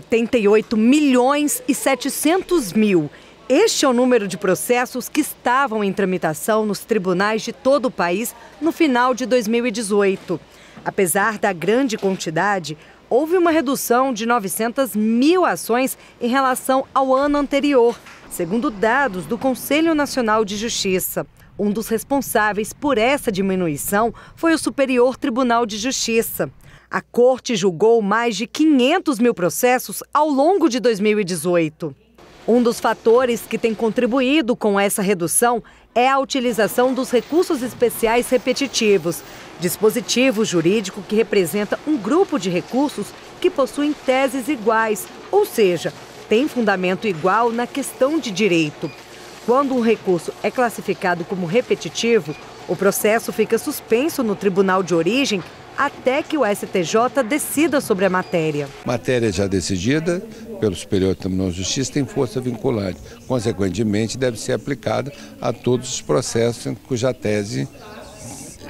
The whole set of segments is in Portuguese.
78 milhões e 700 mil. Este é o número de processos que estavam em tramitação nos tribunais de todo o país no final de 2018. Apesar da grande quantidade, houve uma redução de 900 mil ações em relação ao ano anterior, segundo dados do Conselho Nacional de Justiça. Um dos responsáveis por essa diminuição foi o Superior Tribunal de Justiça. A corte julgou mais de 500 mil processos ao longo de 2018. Um dos fatores que tem contribuído com essa redução é a utilização dos recursos especiais repetitivos, dispositivo jurídico que representa um grupo de recursos que possuem teses iguais, ou seja, tem fundamento igual na questão de direito. Quando um recurso é classificado como repetitivo, o processo fica suspenso no tribunal de origem até que o STJ decida sobre a matéria. Matéria já decidida pelo Superior Tribunal de Justiça tem força vinculante. Consequentemente, deve ser aplicada a todos os processos cuja tese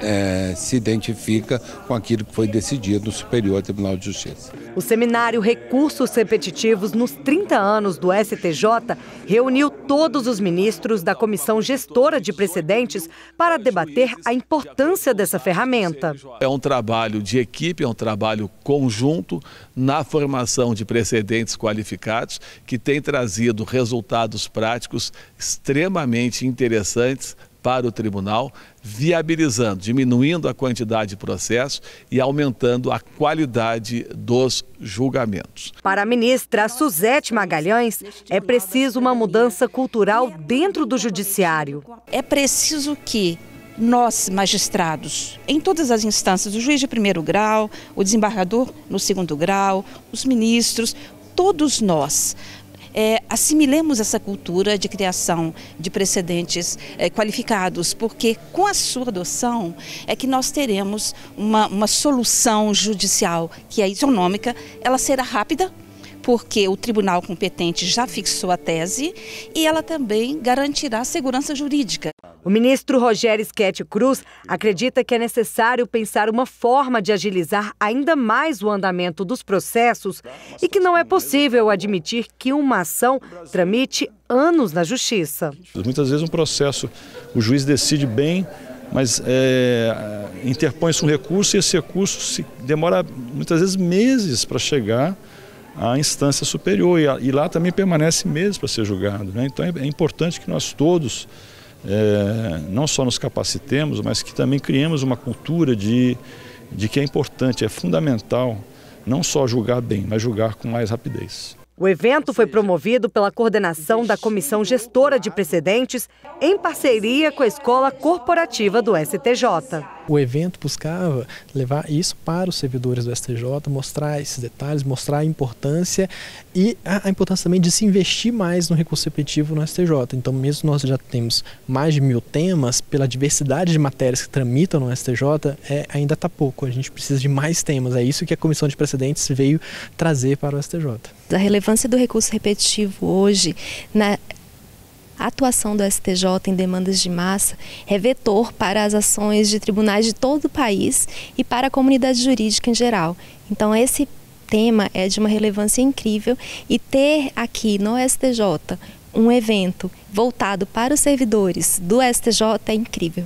é, se identifica com aquilo que foi decidido no Superior Tribunal de Justiça. O seminário Recursos Repetitivos nos 30 anos do STJ reuniu todos os ministros da Comissão Gestora de Precedentes para debater a importância dessa ferramenta. É um trabalho de equipe, é um trabalho conjunto na formação de precedentes qualificados que tem trazido resultados práticos extremamente interessantes para o tribunal, viabilizando, diminuindo a quantidade de processos e aumentando a qualidade dos julgamentos. Para a ministra Suzete Magalhães, é preciso uma mudança cultural dentro do judiciário. É preciso que nós, magistrados, em todas as instâncias, o juiz de primeiro grau, o desembargador no segundo grau, os ministros, todos nós é, assimilemos essa cultura de criação de precedentes é, qualificados, porque com a sua adoção é que nós teremos uma, uma solução judicial que é isonômica, ela será rápida, porque o tribunal competente já fixou a tese e ela também garantirá segurança jurídica. O ministro Rogério Schetti Cruz acredita que é necessário pensar uma forma de agilizar ainda mais o andamento dos processos e que não é possível admitir que uma ação tramite anos na justiça. Muitas vezes um processo, o juiz decide bem, mas é, interpõe-se um recurso e esse recurso demora muitas vezes meses para chegar à instância superior e, lá também permanece meses para ser julgado. Né? Então é, é importante que nós todos é, não só nos capacitemos, mas que também criemos uma cultura de, de que é importante, é fundamental não só julgar bem, mas julgar com mais rapidez. O evento foi promovido pela coordenação da Comissão Gestora de Precedentes, em parceria com a Escola Corporativa do STJ. O evento buscava levar isso para os servidores do STJ, mostrar esses detalhes, mostrar a importância e a importância também de se investir mais no recurso repetitivo no STJ. Então, mesmo nós já temos mais de mil temas, pela diversidade de matérias que tramitam no STJ, é, ainda está pouco. A gente precisa de mais temas. É isso que a Comissão de Precedentes veio trazer para o STJ. A relevância do recurso repetitivo hoje na, atuação do STJ em demandas de massa é vetor para as ações de tribunais de todo o país e para a comunidade jurídica em geral. Então, esse tema é de uma relevância incrível e ter aqui no STJ um evento voltado para os servidores do STJ é incrível.